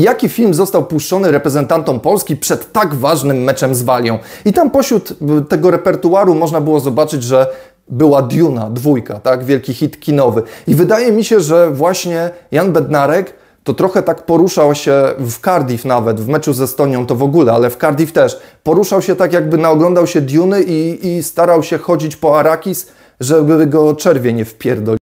Jaki film został puszczony reprezentantom Polski przed tak ważnym meczem z Walią? I tam pośród y, tego repertuaru można było zobaczyć, że była Duna, dwójka, tak? Wielki hit kinowy. I wydaje mi się, że właśnie Jan Bednarek to trochę tak poruszał się w Cardiff nawet, w meczu z Estonią to w ogóle, ale w Cardiff też. Poruszał się tak, jakby naoglądał się Duny i, i starał się chodzić po Arakis, żeby go czerwie nie wpierdolił.